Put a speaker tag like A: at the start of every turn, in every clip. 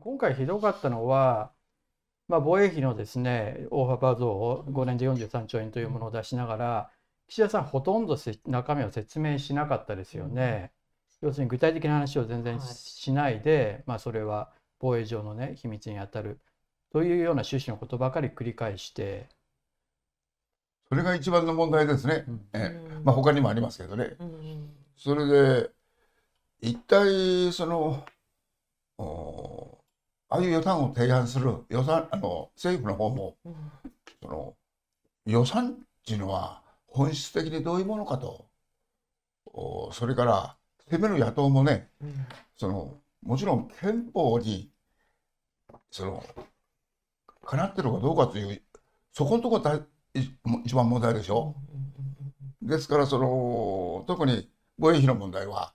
A: 今回ひどかったのは、まあ、防衛費のですね大幅増を5年で43兆円というものを出しながら、岸田さん、ほとんど中身を説明しなかったですよね。要するに具体的な話を全然しないで、はい、まあ、それは防衛上の、ね、秘密に当たるというような趣旨のことばかり繰り返して。
B: それが一番の問題ですね。うん、え、まあ、他にもありますけどね。うん、それで一体そのああいう予算を提案する予算あの政府の方も、その予算っていうのは本質的にどういうものかとおそれから攻める野党もね、そのもちろん憲法にそのかなってるかどうかというそこのところ一番問題でしょ。ですからその特に防衛費の問題は、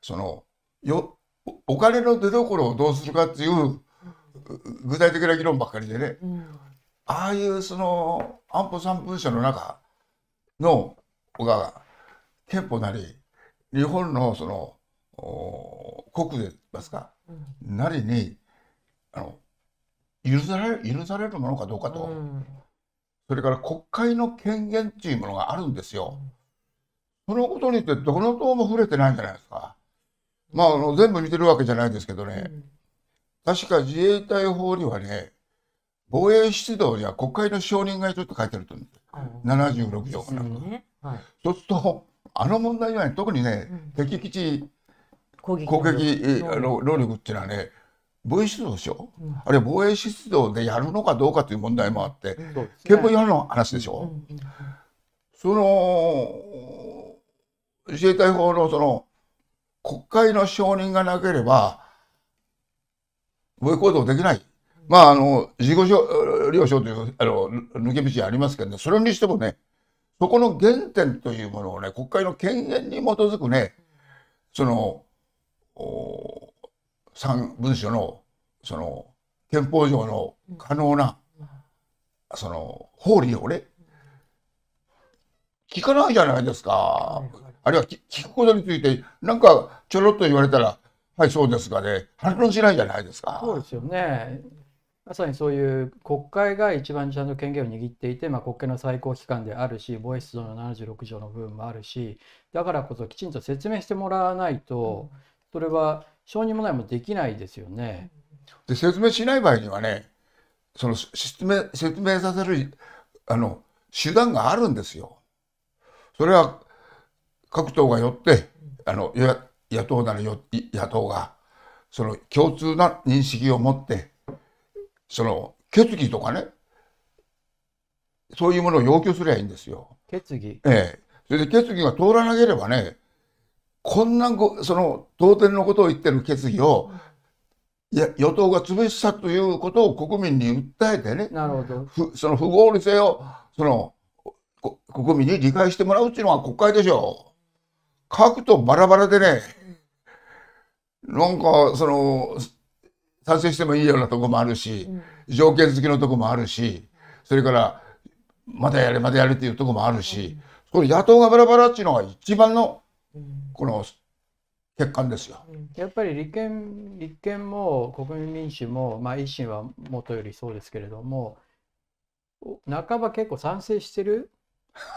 B: そのよお金の出どころをどうするかっていう具体的な議論ばっかりでね、うん、ああいうその安保3文書の中のが憲法なり日本のその国でますか、うん、なりにあの許され許されるものかどうかと、うん、それから国会の権限っていうものがあるんですよ。そのことにってどの党も触れてないんじゃないですか。まあ、あの全部見てるわけじゃないですけどね。確か自衛隊法にはね、防衛出動には国会の承認がょっと書いてあると思うんです。76条かな、ねはい、そうすると、あの問題には、ね、特にね、うん、敵基地
C: 攻撃攻撃労
B: 力っていうのはね、防衛出動でしょ、うん、あるいは防衛出動でやるのかどうかという問題もあって、うん、憲法違反の話でしょ、うん、その自衛隊法のその国会の承認がなければボイコートできない。まあ、あの、自己了承という、あの、抜け道ありますけどね、それにしてもね、そこの原点というものをね、国会の権限に基づくね、その、3文書の、その、憲法上の可能な、その、法理をね、聞かないじゃないですか。あるいは聞くことについて、なんかちょろっと言われたら、はいそうですかね反論しないじゃないですか。
A: そうですよねまさにそういう国会が一番ちゃんと権限を握っていて、まあ、国会の最高機関であるし防衛出動の76条の部分もあるしだからこそきちんと説明してもらわないと、それは承認もないもできないですよね。
B: で説明しない場合にはねその説明説明させるあの手段があるんですよ。それは各党がよってあのいや野党なり野党がその共通な認識を持ってその決議とかねそういうものを要求すりゃいいんですよ。決議、ええ、それで決議が通らなければねこんなごその当然のことを言ってる決議を、いや与党が潰したということを国民に訴えてねなるほどふその不合理性をその国民に理解してもらうっていうのが国会でしょう。書くとバラバラでねなんか、その、賛成してもいいようなとこもあるし、条件付きのとこもあるし、それから、まだやれ、まだやれっていうとこもあるし、これ野党がバラバラっていうのが一番の、この、欠陥ですよ。
A: やっぱり立憲、立憲も国民民主も、まあ維新はもとよりそうですけれども、半ば結構賛成してる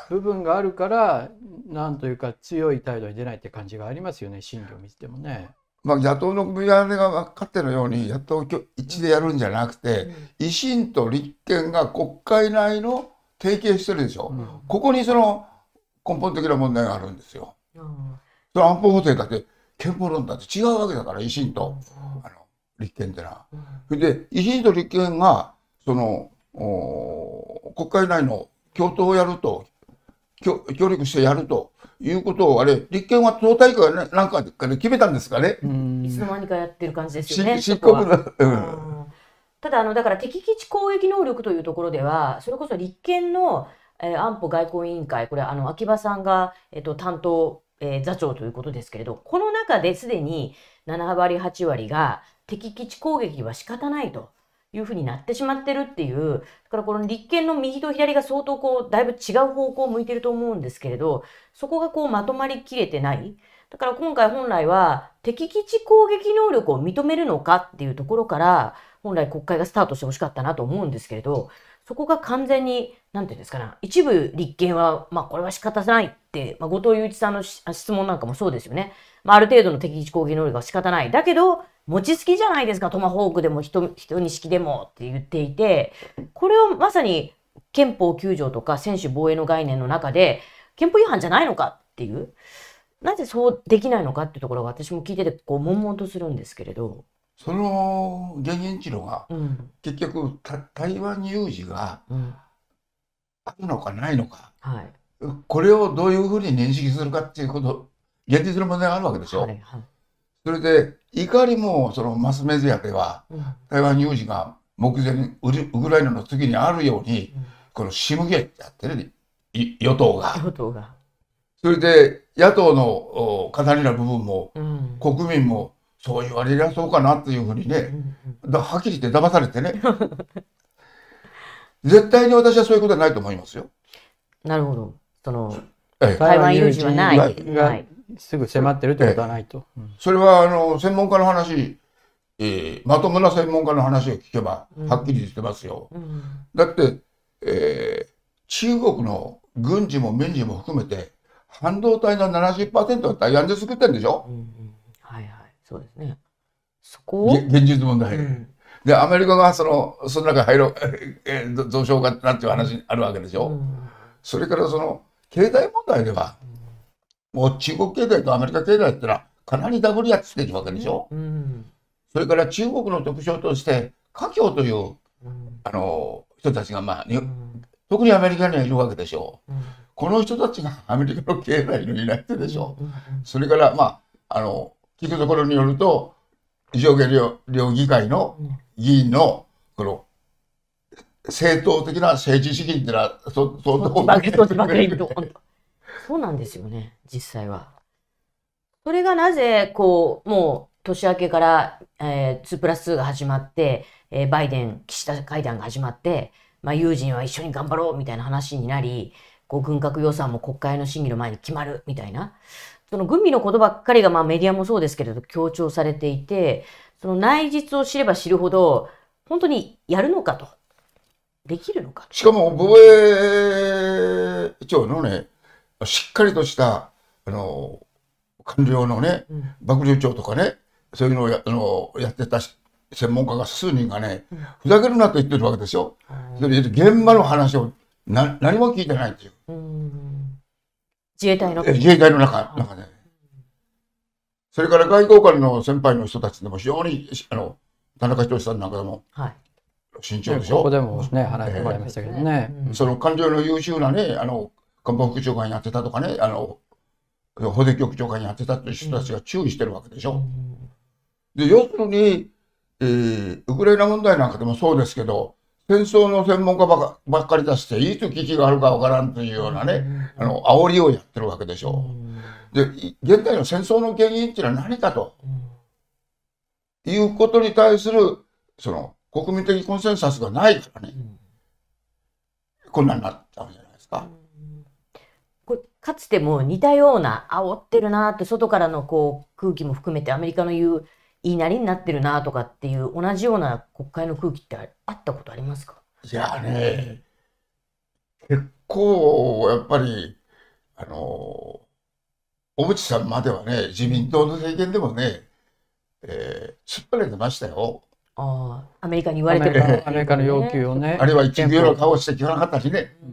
A: 部分があるから、なんというか強い態度に出ないって感じがありますよね、審議を見てもね。
B: まあ、野党の組み合わせが分かってるように野党一致でやるんじゃなくて、維新と立憲が国会内の提携してるでしょ、うん、ここにその根本的な問題があるんですよ。うん、その安保法制だって憲法論だって違うわけだから維新と、あの立憲ってのは。うん、で維新と立憲がその国会内の共闘をやると協力してやるということを、あれ、立憲は党大会なんかで決めたんですかね。いつの間
C: にかやってる感じですよね。深刻な。ただ、あの、だから敵基地攻撃能力というところでは、それこそ立憲の、えー、安保外交委員会、これ、あの、秋葉さんが、えっ、ー、と、担当、えー、座長ということですけれど、この中ですでに7割、8割が敵基地攻撃は仕方ないと。いうふうになってしまってるっていう、だからこの立憲の右と左が相当こう、だいぶ違う方向を向いてると思うんですけれど、そこがこうまとまりきれてない。だから今回本来は敵基地攻撃能力を認めるのかっていうところから、本来国会がスタートしてほしかったなと思うんですけれど、そこが完全に、なんていうんですかな、一部立憲は、まあこれは仕方ないって、まあ後藤祐一さんの質問なんかもそうですよね。まあある程度の敵基地攻撃能力は仕方ない。だけど、餅つきじゃないですか、トマホークでも人、人に式でもって言っていて、これをまさに憲法9条とか専守防衛の概念の中で、憲法違反じゃないのかっていう、なぜそうできないのかっていうところが私も聞いてて、こう、悶々とするんですけれど。その現言知路が、うん、結局台湾有事が
B: あるのかないのか、
C: うんはい、
B: これをどういうふうに認識するかっていうこと現実の問題があるわけでしょ。はいはい、それでいかにもそのマスメディアでは、台湾有事が目前にウクライナの次にあるように、このシムゲってやってる、ね、与党が。与党が。それで野党の語りな部分も、国民もそう言われりゃそうかなっていうふうにね、だはっきり言って騙されてね。絶対に私はそういうことはないと思いま
C: すよ。なるほど。その、台湾有事はない。な
B: いすぐ迫ってるということはないと。それはあの専門家の話、えー、まともな専門家の話を聞けば、はっきりしてますよ。うんうん、だって、えー、中国の軍事も民事も含めて、半導体の70%は大安で作ってるんでしょ、う
C: んうん、はいはい、そうですね。
B: そこを現実問題。うんで、アメリカがその、その中入ろう、えー、どうしようかなっていう話あるわけでしょ。うん、それからその、経済問題では、もう中国経済とアメリカ経済ってのはかなりダブルやつしてるわけでしょ、うん、それから中国の特徴として華僑という、うん、あの人たちがまあ、うん、特にアメリカにはいるわけでしょう、この人たちがアメリカの経済の担い手でしょう、それからまああの聞くところによると上下両両議会の議員のこの政党的な政治資金ってのは相
C: 当負けてるそうなんですよね、実際は。それがなぜ、こう、もう年明けから、えー、2プラス2が始まって、えー、バイデン、岸田会談が始まって、まあ、友人は一緒に頑張ろうみたいな話になり、こう軍拡予算も国会の審議の前に決まるみたいな、その軍備のことばっかりが、まあ、メディアもそうですけれど強調されていて、その内実を知れば知るほど、本当にやるのかと。できるのかしかも防
B: 衛庁のね、しっかりとした、あの、官僚のね、幕僚長とかね、そういうのをやあのやってた専門家が数人がね、ふざけるなと言ってるわけですよ。現場の話をな何も聞いてないんですよ。
C: 自衛隊の自衛隊の中
B: 中で。それから外交官の先輩の人たちでも非常にあの田中仁さんなんかでも慎重でしょ。はい、ここでもね話してもらいましたけどね。その官僚の優秀なねあの官房副長官やってたとかね、あの、法制局長官やってたという人たちが注意してるわけでしょ。で、要するに、えー、ウクライナ問題なんかでもそうですけど、戦争の専門家ばっかり出して、いつ危機があるかわからんというようなね、あの、煽りをやってるわけでしょう。で、現代の戦争の原因っていうのは何かと、いうことに対する、その、国民的コンセンサスがないからね、こんなになっちゃうじゃないですか。
C: かつても似たような、煽ってるなって、外からのこう空気も含めてアメリカの言う言いなりになってるなとかっていう同じような国会の空気ってあったことありますか
B: いやね、結構やっぱり、あの、小渕さんまではね、自民党の政権でもね、えー、突っ張れてましたよ。あ
C: あ、アメリカに言われてる、ね、アメリカの要求をね。あいは一流の顔
B: してきなかったしね。う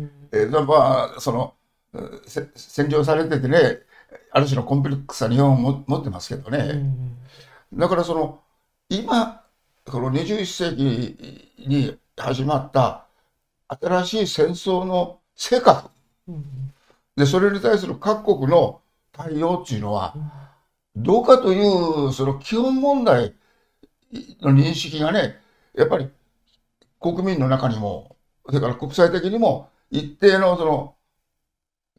B: ん、えー、まあ、その、占領されててねある種のコンプレックスは日本も持ってますけどね、だからその今この21世紀に始まった新しい戦争の性格、でそれに対する各国の対応っていうのは、どうかというその基本問題の認識がねやっぱり国民の中にもそれから国際的にも一定のその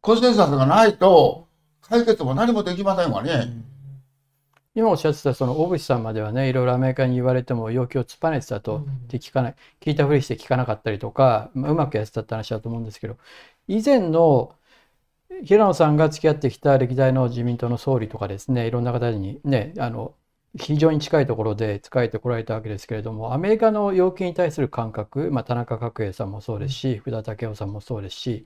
B: コンセンサスがないと、解決も何もできませんわね。
A: 今おっしゃってたその小渕さんまではねいろいろアメリカに言われても要求を突っぱねてたと、で聞かない聞いたふりして聞かなかったりとか、うまくやってたって話だと思うんですけど以前の平野さんが付き合ってきた歴代の自民党の総理とかですねいろんな方にねあの非常に近いところで仕えてこられたわけですけれどもアメリカの要求に対する感覚、まあ、田中角栄さんもそうですし福田武雄さんもそうですし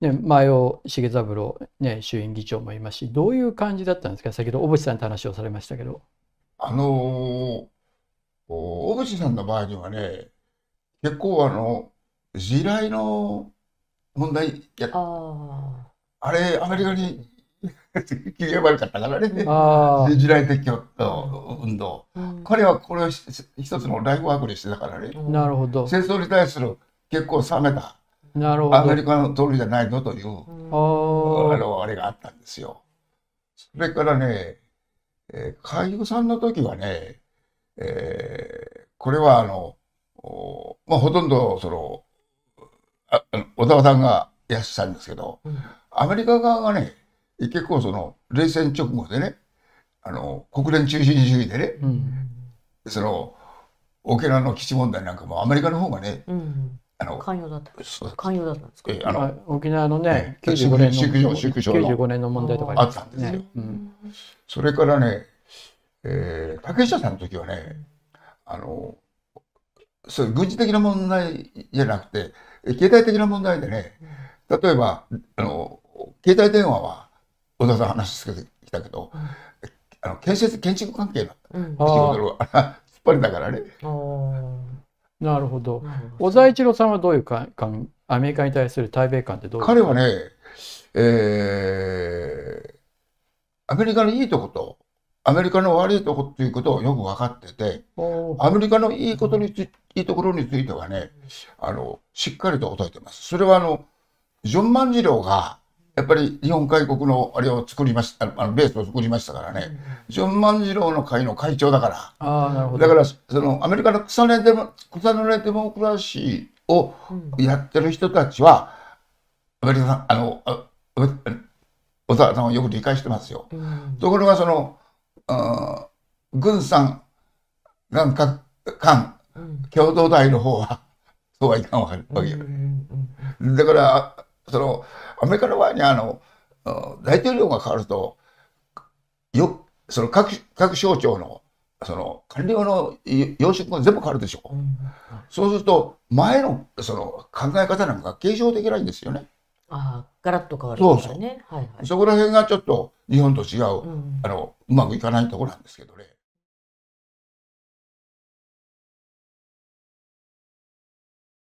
A: ね、前尾重三郎、ね、衆院議長もいますし、どういう感じだったんですか、先ほど小渕さんと話をされましたけど。あのー、
B: 小渕さんの場合にはね、結構あの、地雷の問題や、ああれ、アメリカに切 り悪かったからね、地雷撤去の運動、うん、彼はこれを一つのライフワークにしてたからね、なるほど戦争に対する結構冷めた。なるほどアメリカの通りじゃないのという、ああのあれがあったんですよ。それからね、えー、海部さんの時はね、えー、これはあの、まあ、ほとんどそのあ小沢さんがやってたんですけど、うん、アメリカ側がね結構その冷戦直後でねあの国連中心主義でね、うん、その沖縄の基地問題なんかもアメリカの方がね、うん、あの関与だった関与だったんですか、えあの
A: 沖縄のね、
B: えー、95年の95年の問題とかあったんですよ、うん、それからね、えー、竹下さんの時はねあのそういう軍事的な問題じゃなくて携帯的な問題でね例えばあの携帯電話は小田さん話してきたけど、うあの建設建築関係の仕事の突っ張りだからね。
A: なるほど。小沢一郎さんはどういうか感、アメリカに対する対米感ってど
B: う彼はね、えー、アメリカのいいとこと、アメリカの悪いとこっていうことをよく分かってて、アメリカのいいことについいところについてはね、あの、しっかりと答えてます。それはあの、ジョン万次郎が、やっぱり日本開国のあれを作りましたあのベースを作りましたからね、ジョン万次郎の会の会長だからだからそのアメリカの草根デモ草の根デモクラシーをやってる人たちは、アメリカさんあの小沢さんをよく理解してますよ。うん、ところがそのあ軍産か、官共同体の方はそうはいかんわけよ。だからそのアメリカの場合にあの大統領が変わるとよその各各省庁のその官僚の要職が全部変わるでしょ、うん、そうすると前のその考え方なんか継承できないんですよね。
C: あガラッと変わるからねそうそう、はい
B: はい、そこら辺がちょっ
C: と日本と違う、うん、あのうまくいかないところなんですけどね。